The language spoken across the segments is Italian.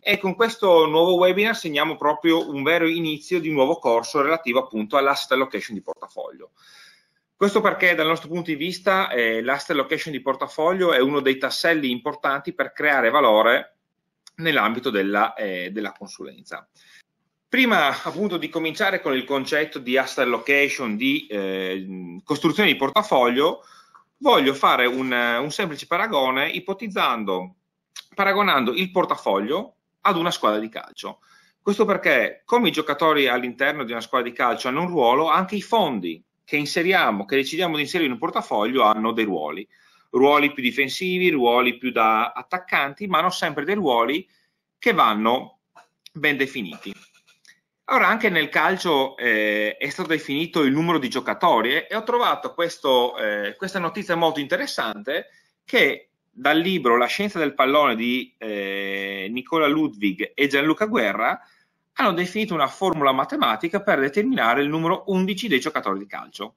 E con questo nuovo webinar segniamo proprio un vero inizio di un nuovo corso relativo appunto all'asset allocation di portafoglio. Questo perché dal nostro punto di vista eh, l'asset allocation di portafoglio è uno dei tasselli importanti per creare valore nell'ambito della, eh, della consulenza. Prima appunto di cominciare con il concetto di asset allocation, di eh, costruzione di portafoglio, voglio fare un, un semplice paragone ipotizzando, paragonando il portafoglio ad una squadra di calcio. Questo perché come i giocatori all'interno di una squadra di calcio hanno un ruolo, anche i fondi che inseriamo, che decidiamo di inserire in un portafoglio hanno dei ruoli. Ruoli più difensivi, ruoli più da attaccanti, ma hanno sempre dei ruoli che vanno ben definiti. Allora, anche nel calcio eh, è stato definito il numero di giocatori e ho trovato questo, eh, questa notizia molto interessante che dal libro La scienza del pallone di eh, Nicola Ludwig e Gianluca Guerra hanno definito una formula matematica per determinare il numero 11 dei giocatori di calcio,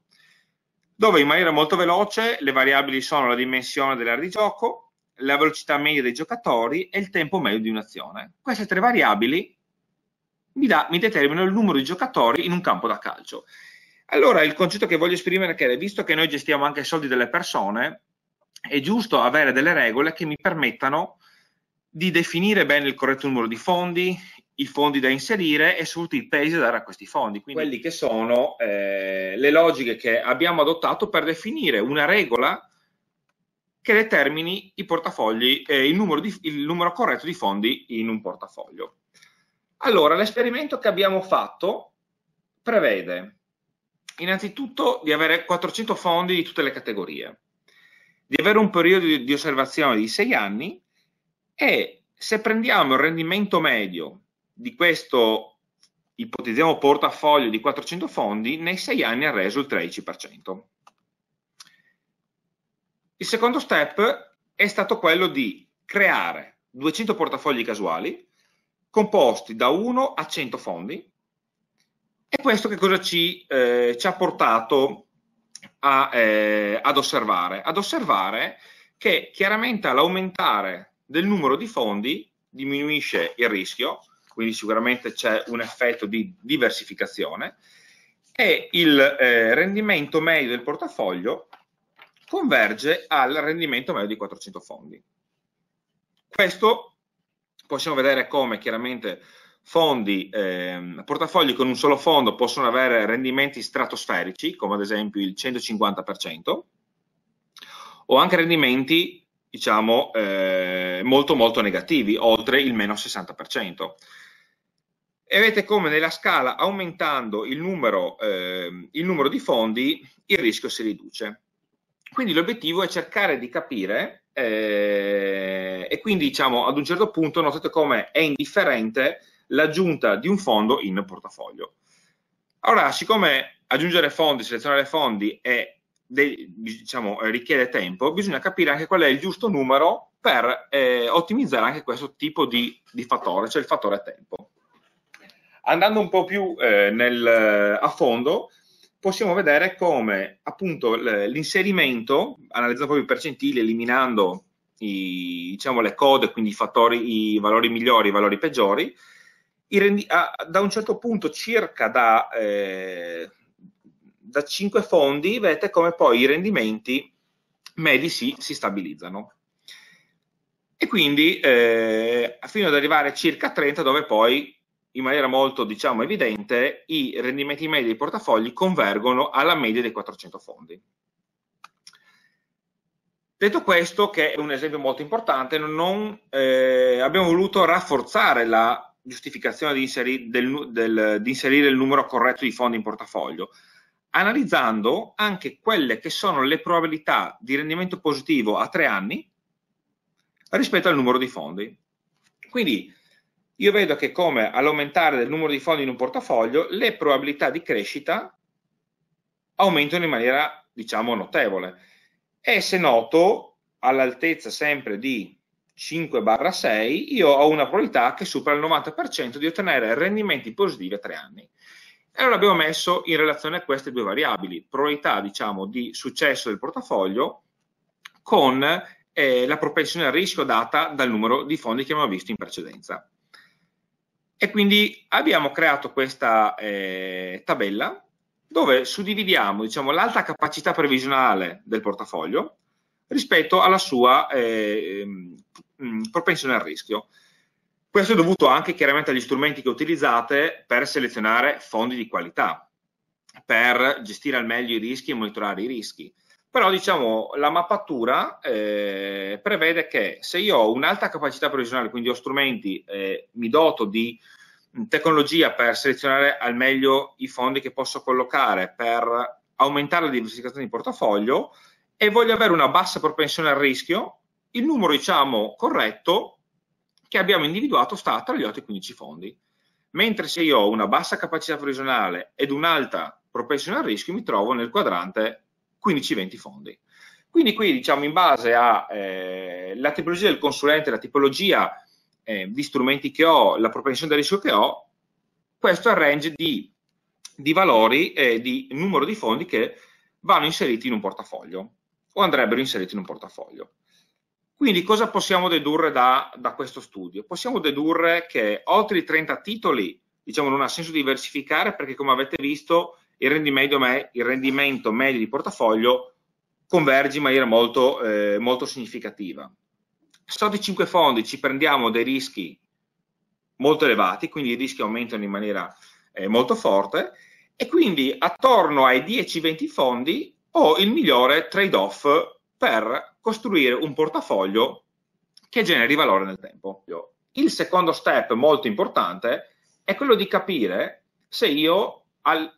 dove in maniera molto veloce le variabili sono la dimensione dell'area di gioco, la velocità media dei giocatori e il tempo medio di un'azione. Queste tre variabili mi, da, mi determina il numero di giocatori in un campo da calcio. Allora il concetto che voglio esprimere è che visto che noi gestiamo anche i soldi delle persone, è giusto avere delle regole che mi permettano di definire bene il corretto numero di fondi, i fondi da inserire e soprattutto i pesi da dare a questi fondi. Quindi quelle che sono eh, le logiche che abbiamo adottato per definire una regola che determini i portafogli, eh, il, numero di, il numero corretto di fondi in un portafoglio. Allora, l'esperimento che abbiamo fatto prevede innanzitutto di avere 400 fondi di tutte le categorie, di avere un periodo di, di osservazione di 6 anni e se prendiamo il rendimento medio di questo ipotizziamo portafoglio di 400 fondi, nei 6 anni ha reso il 13%. Il secondo step è stato quello di creare 200 portafogli casuali composti da 1 a 100 fondi e questo che cosa ci, eh, ci ha portato a, eh, ad osservare? Ad osservare che chiaramente all'aumentare del numero di fondi diminuisce il rischio, quindi sicuramente c'è un effetto di diversificazione e il eh, rendimento medio del portafoglio converge al rendimento medio di 400 fondi. Questo possiamo vedere come chiaramente fondi, eh, portafogli con un solo fondo possono avere rendimenti stratosferici, come ad esempio il 150%, o anche rendimenti diciamo eh, molto molto negativi, oltre il meno 60%. E vedete come nella scala aumentando il numero, eh, il numero di fondi il rischio si riduce. Quindi l'obiettivo è cercare di capire eh, e quindi diciamo ad un certo punto notate come è indifferente l'aggiunta di un fondo in portafoglio. Allora, siccome aggiungere fondi, selezionare fondi è, diciamo, richiede tempo, bisogna capire anche qual è il giusto numero per eh, ottimizzare anche questo tipo di, di, fattore, cioè il fattore tempo. Andando un po' più eh, nel, a fondo, possiamo vedere come appunto l'inserimento, analizzando proprio i percentili, eliminando i, diciamo, le code, quindi i, fattori, i valori migliori, i valori peggiori, i rendi, a, da un certo punto circa da, eh, da 5 fondi, vedete come poi i rendimenti medi si, si stabilizzano. E quindi eh, fino ad arrivare a circa 30 dove poi in maniera molto diciamo, evidente i rendimenti medi dei portafogli convergono alla media dei 400 fondi. Detto questo, che è un esempio molto importante, non, eh, abbiamo voluto rafforzare la giustificazione di, inseri, del, del, di inserire il numero corretto di fondi in portafoglio, analizzando anche quelle che sono le probabilità di rendimento positivo a tre anni rispetto al numero di fondi. Quindi io vedo che come all'aumentare del numero di fondi in un portafoglio le probabilità di crescita aumentano in maniera diciamo notevole e se noto all'altezza sempre di 5-6 io ho una probabilità che supera il 90% di ottenere rendimenti positivi a tre anni e allora abbiamo messo in relazione a queste due variabili probabilità diciamo di successo del portafoglio con eh, la propensione al rischio data dal numero di fondi che abbiamo visto in precedenza e quindi abbiamo creato questa eh, tabella dove suddividiamo diciamo, l'alta capacità previsionale del portafoglio rispetto alla sua eh, propensione al rischio. Questo è dovuto anche chiaramente agli strumenti che utilizzate per selezionare fondi di qualità, per gestire al meglio i rischi e monitorare i rischi però diciamo la mappatura eh, prevede che se io ho un'alta capacità previsionale, quindi ho strumenti, eh, mi doto di tecnologia per selezionare al meglio i fondi che posso collocare, per aumentare la diversificazione di portafoglio e voglio avere una bassa propensione al rischio, il numero diciamo corretto che abbiamo individuato sta tra gli 8 e i 15 fondi. Mentre se io ho una bassa capacità provisionale ed un'alta propensione al rischio mi trovo nel quadrante 15-20 fondi. Quindi qui diciamo in base alla eh, tipologia del consulente, la tipologia eh, di strumenti che ho, la propensione del rischio che ho, questo è il range di, di valori e eh, di numero di fondi che vanno inseriti in un portafoglio o andrebbero inseriti in un portafoglio. Quindi cosa possiamo dedurre da, da questo studio? Possiamo dedurre che oltre i 30 titoli, diciamo, non ha senso diversificare perché come avete visto il rendimento, il rendimento medio di portafoglio converge in maniera molto, eh, molto significativa. Sotto 5 fondi ci prendiamo dei rischi molto elevati, quindi i rischi aumentano in maniera eh, molto forte e quindi attorno ai 10-20 fondi ho il migliore trade-off per costruire un portafoglio che generi valore nel tempo. Il secondo step molto importante è quello di capire se io al,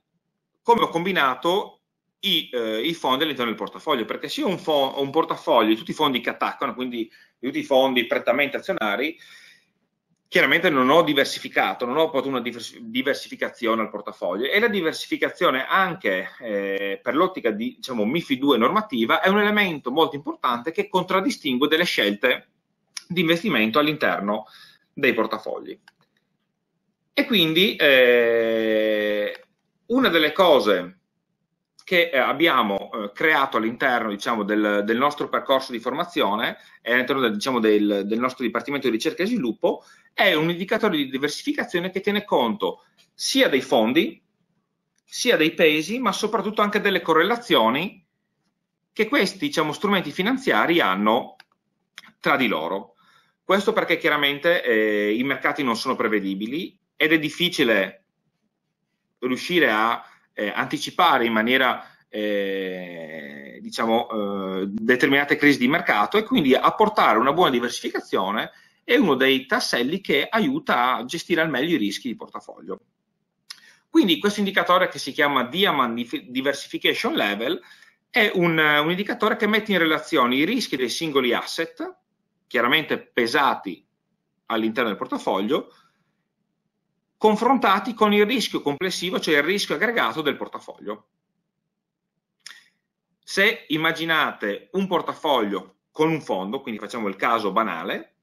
come ho combinato i, eh, i fondi all'interno del portafoglio, perché se io ho un, fo- un portafoglio di tutti i fondi che attaccano, quindi di tutti i fondi prettamente azionari, chiaramente non ho diversificato, non ho portato una diversificazione al portafoglio e la diversificazione anche eh, per l'ottica di diciamo, MIFI 2 normativa è un elemento molto importante che contraddistingue delle scelte di investimento all'interno dei portafogli. E quindi eh, una delle cose che eh, abbiamo eh, creato all'interno diciamo, del, del, nostro percorso di formazione e all'interno del, diciamo, del, del, nostro Dipartimento di Ricerca e Sviluppo è un indicatore di diversificazione che tiene conto sia dei fondi, sia dei paesi, ma soprattutto anche delle correlazioni che questi diciamo, strumenti finanziari hanno tra di loro. Questo perché chiaramente eh, i mercati non sono prevedibili ed è difficile riuscire a eh, anticipare in maniera eh, diciamo, eh, determinate crisi di mercato e quindi apportare una buona diversificazione è uno dei tasselli che aiuta a gestire al meglio i rischi di portafoglio. Quindi questo indicatore che si chiama Diamond Diversification Level è un, un indicatore che mette in relazione i rischi dei singoli asset, chiaramente pesati all'interno del portafoglio, confrontati con il rischio complessivo, cioè il rischio aggregato del portafoglio. Se immaginate un portafoglio con un fondo, quindi facciamo il caso banale,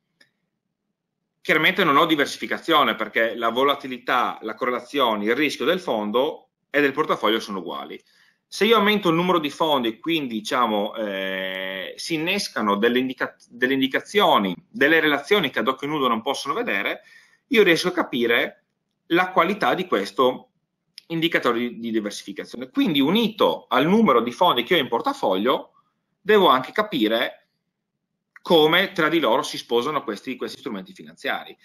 chiaramente non ho diversificazione perché la volatilità, la correlazione, il rischio del fondo e del portafoglio sono uguali. Se io aumento il numero di fondi, quindi diciamo, eh, si innescano delle, indica delle indicazioni, delle relazioni che ad occhio nudo non possono vedere, io riesco a capire la qualità di questo indicatore di, di diversificazione. Quindi unito al numero di fondi che ho in portafoglio, devo anche capire come tra di loro si sposano questi, questi strumenti finanziari.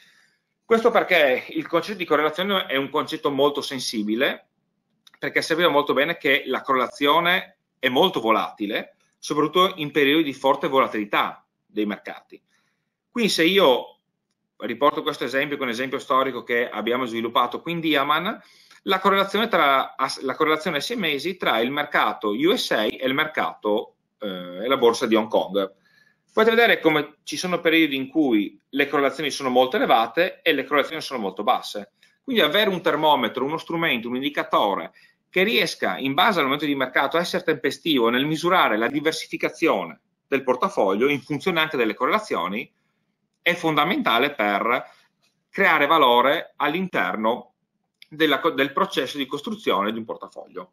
Questo perché il concetto di correlazione è un concetto molto sensibile, perché sappiamo molto bene che la correlazione è molto volatile, soprattutto in periodi di forte volatilità dei mercati. Quindi se io riporto questo esempio con l'esempio storico che abbiamo sviluppato qui in Diaman, la correlazione, tra, la correlazione a sei mesi tra il mercato USA e il mercato eh, e la borsa di Hong Kong. Potete vedere come ci sono periodi in cui le correlazioni sono molto elevate e le correlazioni sono molto basse. Quindi avere un termometro, uno strumento, un indicatore che riesca, in base al momento di mercato, a essere tempestivo nel misurare la diversificazione del portafoglio in funzione anche delle correlazioni, è fondamentale per creare valore all'interno della, del processo di costruzione di un portafoglio.